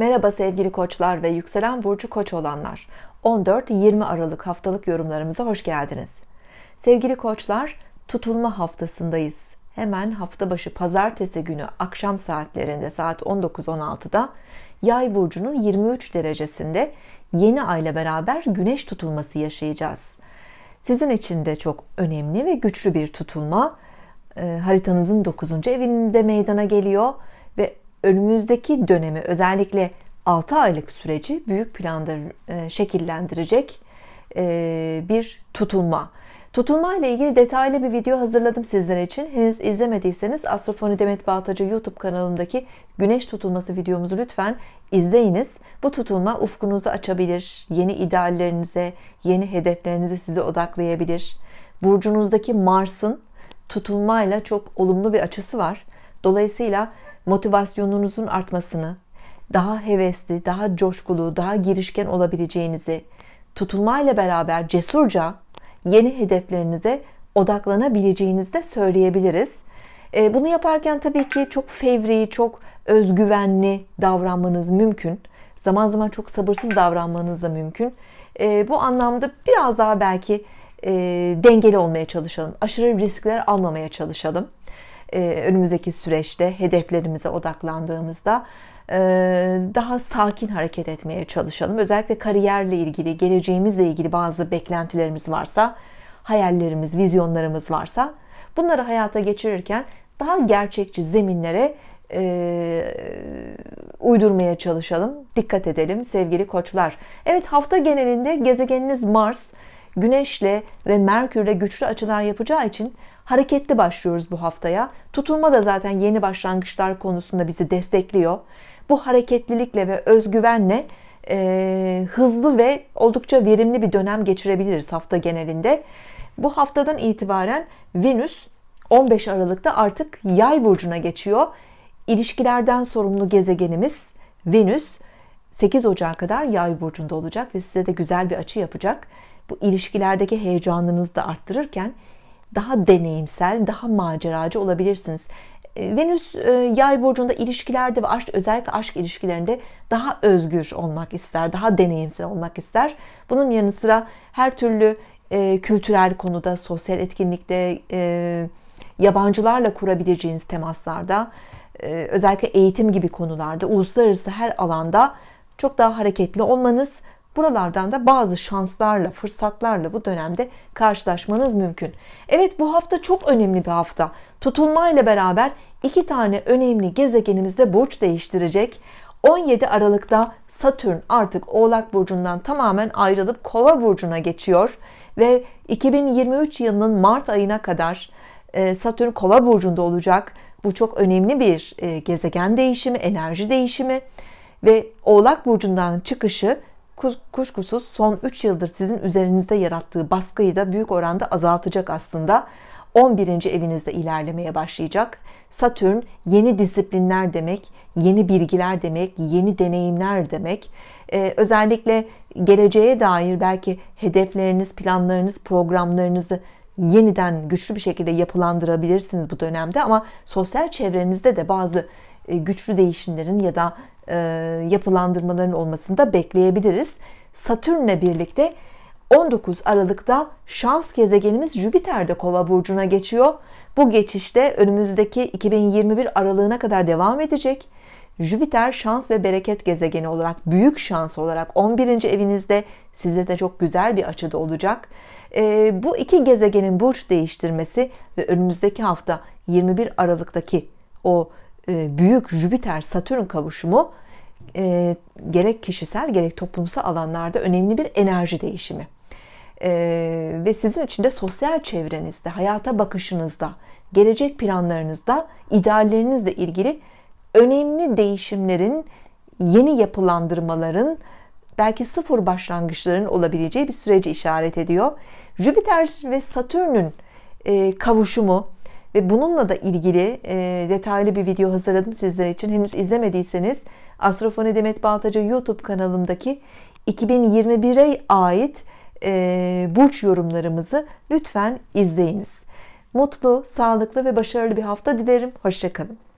Merhaba sevgili koçlar ve yükselen burcu koç olanlar. 14-20 Aralık haftalık yorumlarımıza hoş geldiniz. Sevgili koçlar, tutulma haftasındayız. Hemen hafta başı pazartesi günü akşam saatlerinde saat 19.16'da Yay burcunun 23 derecesinde yeni ayla beraber güneş tutulması yaşayacağız. Sizin için de çok önemli ve güçlü bir tutulma. E, haritanızın 9. evinde meydana geliyor önümüzdeki dönemi özellikle 6 aylık süreci büyük planda e, şekillendirecek e, bir tutulma. Tutulma ile ilgili detaylı bir video hazırladım sizler için. Henüz izlemediyseniz Astrofoni Demet Baltacı YouTube kanalındaki Güneş tutulması videomuzu lütfen izleyiniz. Bu tutulma ufkunuzu açabilir, yeni ideallerinize, yeni hedeflerinize sizi odaklayabilir. Burcunuzdaki Mars'ın tutulmayla çok olumlu bir açısı var. Dolayısıyla motivasyonunuzun artmasını, daha hevesli, daha coşkulu, daha girişken olabileceğinizi, tutulmayla beraber cesurca yeni hedeflerinize odaklanabileceğinizi de söyleyebiliriz. Ee, bunu yaparken tabii ki çok fevri, çok özgüvenli davranmanız mümkün. Zaman zaman çok sabırsız davranmanız da mümkün. Ee, bu anlamda biraz daha belki e, dengeli olmaya çalışalım. Aşırı riskler almamaya çalışalım. E, önümüzdeki süreçte hedeflerimize odaklandığımızda e, daha sakin hareket etmeye çalışalım. Özellikle kariyerle ilgili, geleceğimizle ilgili bazı beklentilerimiz varsa, hayallerimiz, vizyonlarımız varsa bunları hayata geçirirken daha gerçekçi zeminlere e, uydurmaya çalışalım. Dikkat edelim sevgili koçlar. Evet hafta genelinde gezegeniniz Mars, Güneş'le ve Merkür'le güçlü açılar yapacağı için hareketli başlıyoruz bu haftaya. Tutulma da zaten yeni başlangıçlar konusunda bizi destekliyor. Bu hareketlilikle ve özgüvenle e, hızlı ve oldukça verimli bir dönem geçirebiliriz hafta genelinde. Bu haftadan itibaren Venüs 15 Aralık'ta artık Yay burcuna geçiyor. İlişkilerden sorumlu gezegenimiz Venüs 8 Ocak'a kadar Yay burcunda olacak ve size de güzel bir açı yapacak. Bu ilişkilerdeki heyecanınızı da arttırırken daha deneyimsel, daha maceracı olabilirsiniz. E, Venüs e, yay burcunda ilişkilerde ve aşk, özellikle aşk ilişkilerinde daha özgür olmak ister, daha deneyimsel olmak ister. Bunun yanı sıra her türlü e, kültürel konuda, sosyal etkinlikte, e, yabancılarla kurabileceğiniz temaslarda, e, özellikle eğitim gibi konularda, uluslararası her alanda çok daha hareketli olmanız Buralardan da bazı şanslarla, fırsatlarla bu dönemde karşılaşmanız mümkün. Evet bu hafta çok önemli bir hafta. Tutulmayla beraber iki tane önemli gezegenimizde burç değiştirecek. 17 Aralık'ta Satürn artık Oğlak Burcu'ndan tamamen ayrılıp Kova Burcu'na geçiyor. Ve 2023 yılının Mart ayına kadar e, Satürn Kova Burcu'nda olacak. Bu çok önemli bir e, gezegen değişimi, enerji değişimi ve Oğlak Burcu'ndan çıkışı kuşkusuz son 3 yıldır sizin üzerinizde yarattığı baskıyı da büyük oranda azaltacak aslında. 11. evinizde ilerlemeye başlayacak. Satürn yeni disiplinler demek, yeni bilgiler demek, yeni deneyimler demek. Ee, özellikle geleceğe dair belki hedefleriniz, planlarınız, programlarınızı yeniden güçlü bir şekilde yapılandırabilirsiniz bu dönemde ama sosyal çevrenizde de bazı e, güçlü değişimlerin ya da e, yapılandırmaların olmasını da bekleyebiliriz. Satürn'le birlikte 19 Aralık'ta şans gezegenimiz Jüpiter'de Kova burcuna geçiyor. Bu geçişte önümüzdeki 2021 aralığına kadar devam edecek. Jüpiter şans ve bereket gezegeni olarak büyük şans olarak 11. evinizde size de çok güzel bir açıda olacak. E, bu iki gezegenin burç değiştirmesi ve önümüzdeki hafta 21 Aralık'taki o e, büyük Jüpiter-Satürn kavuşumu e, gerek kişisel gerek toplumsal alanlarda önemli bir enerji değişimi. E, ve sizin için de sosyal çevrenizde, hayata bakışınızda, gelecek planlarınızda, ideallerinizle ilgili önemli değişimlerin, yeni yapılandırmaların, belki sıfır başlangıçların olabileceği bir süreci işaret ediyor. Jüpiter ve Satürn'ün kavuşumu, ve bununla da ilgili e, detaylı bir video hazırladım sizler için. Henüz izlemediyseniz Astrofoni Demet Baltacı YouTube kanalımdaki 2021'e ait e, burç yorumlarımızı lütfen izleyiniz. Mutlu, sağlıklı ve başarılı bir hafta dilerim. Hoşçakalın.